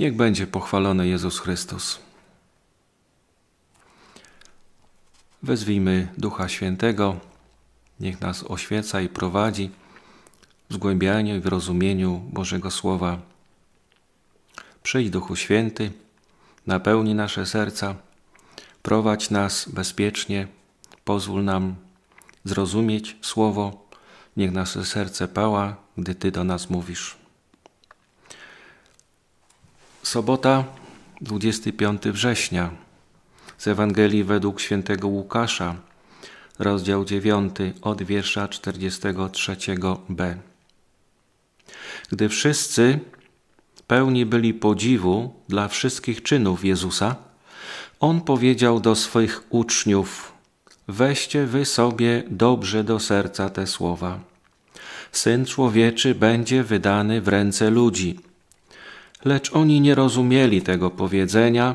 Niech będzie pochwalony Jezus Chrystus. Wezwijmy Ducha Świętego, niech nas oświeca i prowadzi w zgłębianiu i w rozumieniu Bożego Słowa. Przyjdź Duchu Święty, napełni nasze serca, prowadź nas bezpiecznie, pozwól nam zrozumieć Słowo, niech nasze serce pała, gdy Ty do nas mówisz. Sobota, 25 września. Z Ewangelii według świętego Łukasza, rozdział 9, od wiersza 43b. Gdy wszyscy pełni byli podziwu dla wszystkich czynów Jezusa, on powiedział do swoich uczniów: Weźcie wy sobie dobrze do serca te słowa. Syn człowieczy będzie wydany w ręce ludzi Lecz oni nie rozumieli tego powiedzenia,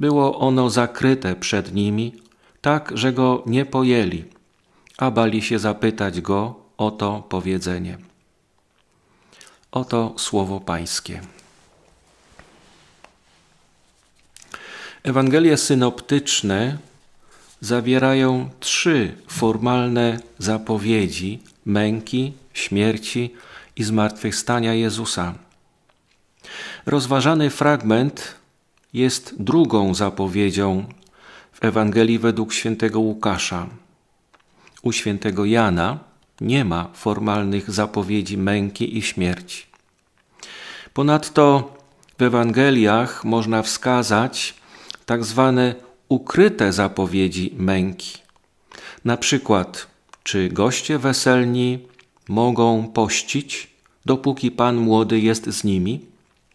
było ono zakryte przed nimi, tak że go nie pojęli, a bali się zapytać go o to powiedzenie. Oto słowo Pańskie. Ewangelie synoptyczne zawierają trzy formalne zapowiedzi męki, śmierci i zmartwychwstania Jezusa. Rozważany fragment jest drugą zapowiedzią w Ewangelii według świętego Łukasza. U świętego Jana nie ma formalnych zapowiedzi męki i śmierci. Ponadto w Ewangeliach można wskazać tak zwane ukryte zapowiedzi męki. Na przykład, czy goście weselni mogą pościć, dopóki Pan młody jest z nimi?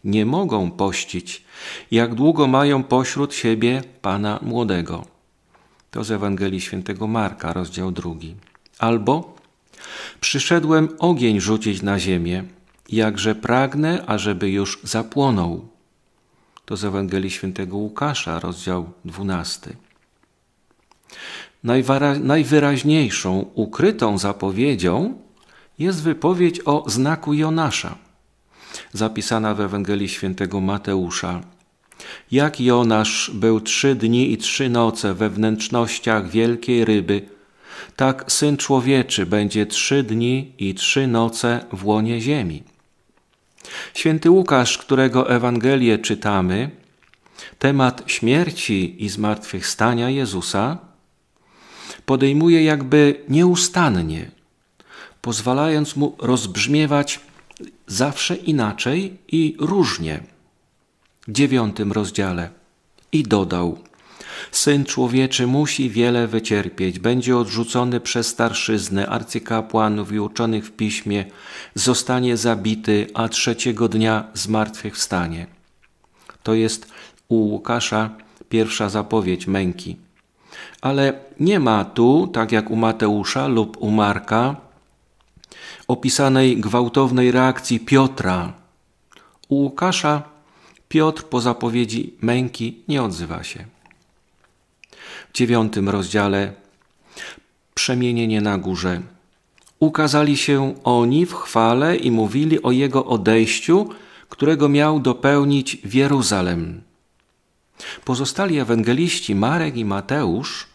nie mogą pościć, jak długo mają pośród siebie Pana Młodego. To z Ewangelii Świętego Marka, rozdział drugi. Albo przyszedłem ogień rzucić na ziemię, jakże pragnę, ażeby już zapłonął. To z Ewangelii Świętego Łukasza, rozdział dwunasty. Najwyraźniejszą ukrytą zapowiedzią jest wypowiedź o znaku Jonasza zapisana w Ewangelii świętego Mateusza. Jak Jonasz był trzy dni i trzy noce we wnętrznościach wielkiej ryby, tak Syn Człowieczy będzie trzy dni i trzy noce w łonie ziemi. Święty Łukasz, którego Ewangelię czytamy, temat śmierci i zmartwychwstania Jezusa podejmuje jakby nieustannie, pozwalając mu rozbrzmiewać zawsze inaczej i różnie. W dziewiątym rozdziale. I dodał: Syn człowieczy musi wiele wycierpieć, będzie odrzucony przez starszyznę, arcykapłanów i uczonych w piśmie, zostanie zabity, a trzeciego dnia zmartwychwstanie. To jest u Łukasza pierwsza zapowiedź męki. Ale nie ma tu, tak jak u Mateusza lub u Marka, opisanej gwałtownej reakcji Piotra. U Łukasza Piotr po zapowiedzi męki nie odzywa się. W dziewiątym rozdziale Przemienienie na górze. Ukazali się oni w chwale i mówili o jego odejściu, którego miał dopełnić w Jeruzalem. Pozostali ewangeliści Marek i Mateusz,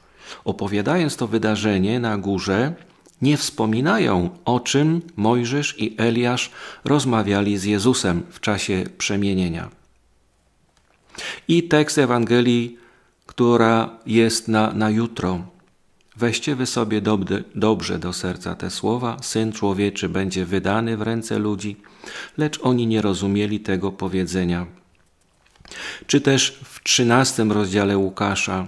opowiadając to wydarzenie na górze, nie wspominają, o czym Mojżesz i Eliasz rozmawiali z Jezusem w czasie przemienienia. I tekst Ewangelii, która jest na, na jutro. Weźcie wy sobie dobrze do serca te słowa. Syn człowieczy będzie wydany w ręce ludzi, lecz oni nie rozumieli tego powiedzenia. Czy też w trzynastym rozdziale Łukasza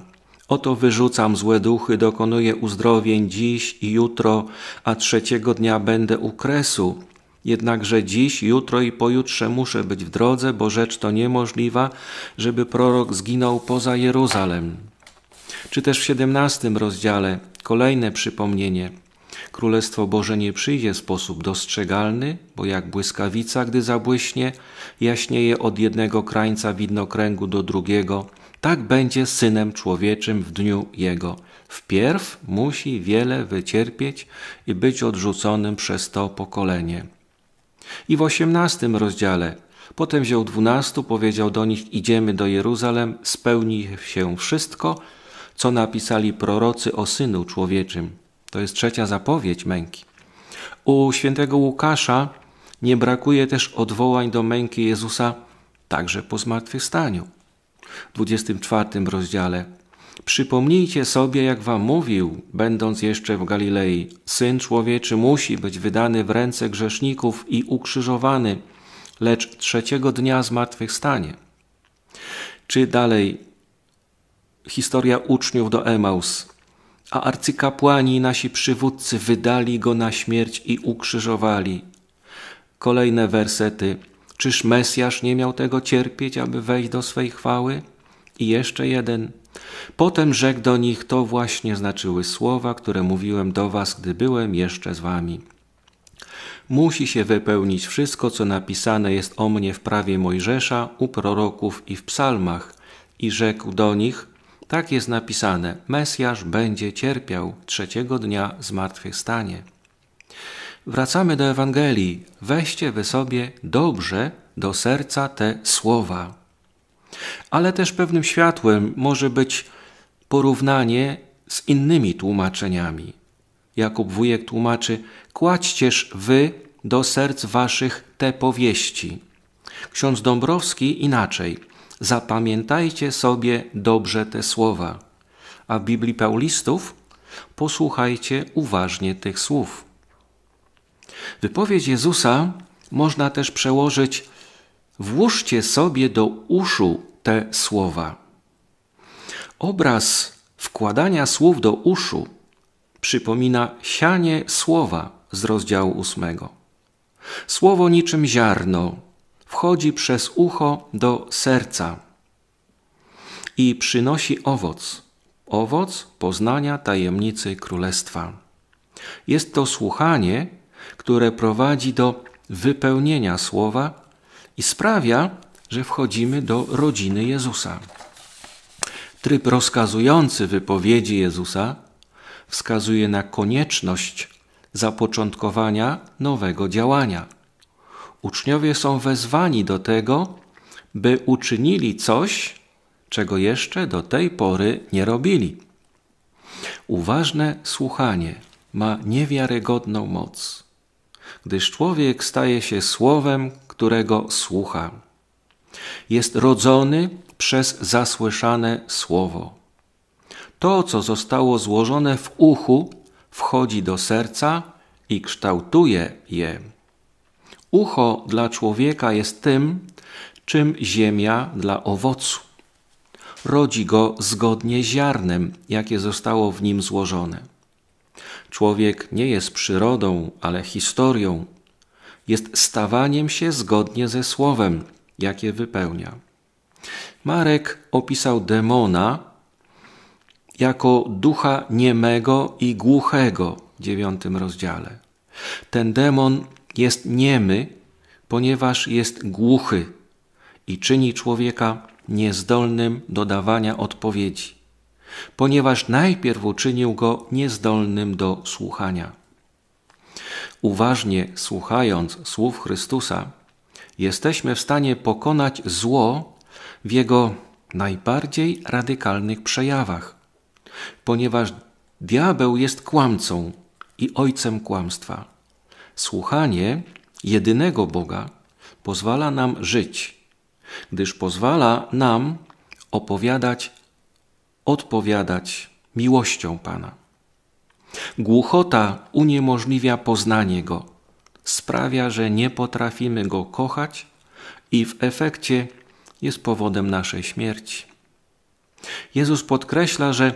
Oto wyrzucam złe duchy, dokonuję uzdrowień dziś i jutro, a trzeciego dnia będę u kresu. Jednakże dziś, jutro i pojutrze muszę być w drodze, bo rzecz to niemożliwa, żeby prorok zginął poza Jeruzalem. Czy też w siedemnastym rozdziale kolejne przypomnienie. Królestwo Boże nie przyjdzie w sposób dostrzegalny, bo jak błyskawica, gdy zabłyśnie, jaśnieje od jednego krańca widnokręgu do drugiego – tak będzie synem człowieczym w dniu jego. Wpierw musi wiele wycierpieć i być odrzuconym przez to pokolenie. I w osiemnastym rozdziale Potem wziął dwunastu, powiedział do nich: Idziemy do Jeruzalem, spełni się wszystko, co napisali prorocy o synu człowieczym. To jest trzecia zapowiedź męki. U świętego Łukasza nie brakuje też odwołań do męki Jezusa także po zmartwychwstaniu. 24 rozdziale. Przypomnijcie sobie, jak wam mówił, będąc jeszcze w Galilei, Syn Człowieczy musi być wydany w ręce grzeszników i ukrzyżowany, lecz trzeciego dnia zmartwychwstanie. Czy dalej historia uczniów do Emaus, a arcykapłani nasi przywódcy wydali go na śmierć i ukrzyżowali. Kolejne wersety – Czyż Mesjasz nie miał tego cierpieć, aby wejść do swej chwały? I jeszcze jeden. Potem rzekł do nich, to właśnie znaczyły słowa, które mówiłem do was, gdy byłem jeszcze z wami. Musi się wypełnić wszystko, co napisane jest o mnie w prawie Mojżesza, u proroków i w psalmach. I rzekł do nich, tak jest napisane, Mesjasz będzie cierpiał, trzeciego dnia zmartwychwstanie. stanie. Wracamy do Ewangelii. Weźcie wy sobie dobrze do serca te słowa. Ale też pewnym światłem może być porównanie z innymi tłumaczeniami. Jakub Wujek tłumaczy: Kładźcież wy do serc waszych te powieści. Ksiądz Dąbrowski inaczej. Zapamiętajcie sobie dobrze te słowa. A w Biblii Paulistów posłuchajcie uważnie tych słów. Wypowiedź Jezusa można też przełożyć: Włóżcie sobie do uszu te słowa. Obraz wkładania słów do uszu przypomina sianie słowa z rozdziału ósmego. Słowo niczym ziarno wchodzi przez ucho do serca i przynosi owoc, owoc poznania tajemnicy królestwa. Jest to słuchanie, które prowadzi do wypełnienia słowa i sprawia, że wchodzimy do rodziny Jezusa. Tryb rozkazujący wypowiedzi Jezusa wskazuje na konieczność zapoczątkowania nowego działania. Uczniowie są wezwani do tego, by uczynili coś, czego jeszcze do tej pory nie robili. Uważne słuchanie ma niewiarygodną moc gdyż człowiek staje się słowem, którego słucha. Jest rodzony przez zasłyszane słowo. To, co zostało złożone w uchu, wchodzi do serca i kształtuje je. Ucho dla człowieka jest tym, czym ziemia dla owocu. Rodzi go zgodnie z ziarnem, jakie zostało w nim złożone. Człowiek nie jest przyrodą, ale historią. Jest stawaniem się zgodnie ze słowem, jakie wypełnia. Marek opisał demona jako ducha niemego i głuchego w dziewiątym rozdziale. Ten demon jest niemy, ponieważ jest głuchy i czyni człowieka niezdolnym do dawania odpowiedzi ponieważ najpierw uczynił go niezdolnym do słuchania. Uważnie słuchając słów Chrystusa, jesteśmy w stanie pokonać zło w jego najbardziej radykalnych przejawach, ponieważ diabeł jest kłamcą i ojcem kłamstwa. Słuchanie jedynego Boga pozwala nam żyć, gdyż pozwala nam opowiadać odpowiadać miłością Pana. Głuchota uniemożliwia poznanie Go, sprawia, że nie potrafimy Go kochać i w efekcie jest powodem naszej śmierci. Jezus podkreśla, że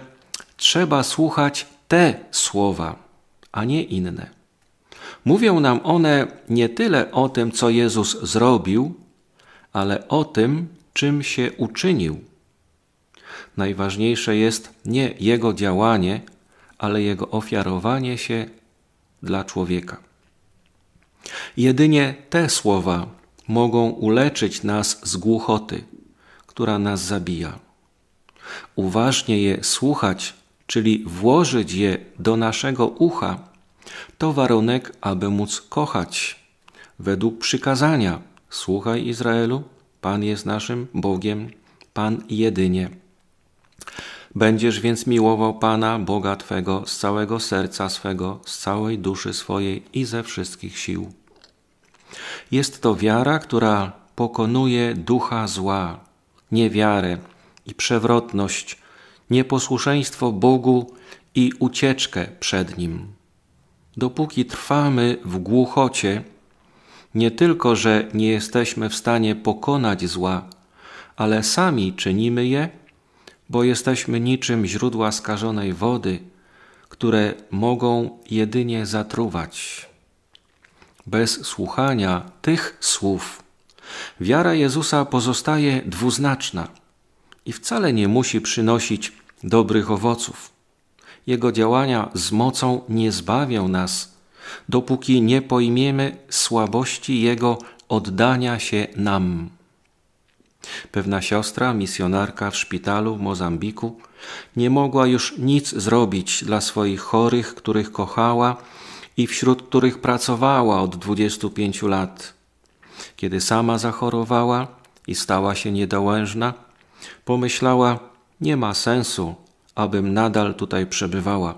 trzeba słuchać te słowa, a nie inne. Mówią nam one nie tyle o tym, co Jezus zrobił, ale o tym, czym się uczynił najważniejsze jest nie jego działanie, ale jego ofiarowanie się dla człowieka. Jedynie te słowa mogą uleczyć nas z głuchoty, która nas zabija. Uważnie je słuchać, czyli włożyć je do naszego ucha, to warunek, aby móc kochać. Według przykazania: Słuchaj, Izraelu, Pan jest naszym Bogiem, Pan jedynie. Będziesz więc miłował Pana, Boga Twego, z całego serca swego, z całej duszy swojej i ze wszystkich sił. Jest to wiara, która pokonuje ducha zła, niewiarę i przewrotność, nieposłuszeństwo Bogu i ucieczkę przed Nim. Dopóki trwamy w głuchocie, nie tylko, że nie jesteśmy w stanie pokonać zła, ale sami czynimy je bo jesteśmy niczym źródła skażonej wody, które mogą jedynie zatruwać. Bez słuchania tych słów, wiara Jezusa pozostaje dwuznaczna i wcale nie musi przynosić dobrych owoców. Jego działania z mocą nie zbawią nas, dopóki nie pojmiemy słabości Jego oddania się nam. Pewna siostra, misjonarka w szpitalu w Mozambiku, nie mogła już nic zrobić dla swoich chorych, których kochała i wśród których pracowała od 25 lat. Kiedy sama zachorowała i stała się niedołężna, pomyślała: Nie ma sensu, abym nadal tutaj przebywała.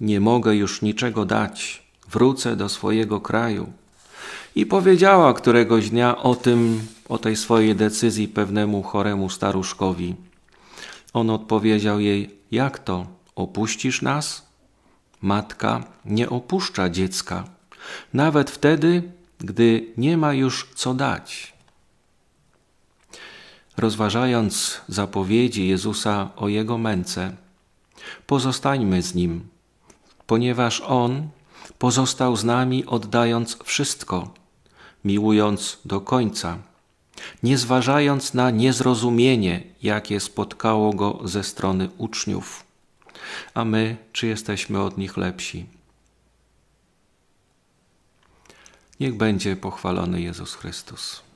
Nie mogę już niczego dać. Wrócę do swojego kraju i powiedziała któregoś dnia o tym, o tej swojej decyzji pewnemu choremu staruszkowi. On odpowiedział jej: Jak to? Opuścisz nas? Matka nie opuszcza dziecka, nawet wtedy, gdy nie ma już co dać. Rozważając zapowiedzi Jezusa o jego męce, pozostańmy z nim, ponieważ on pozostał z nami, oddając wszystko miłując do końca, nie zważając na niezrozumienie, jakie spotkało go ze strony uczniów. A my, czy jesteśmy od nich lepsi? Niech będzie pochwalony Jezus Chrystus.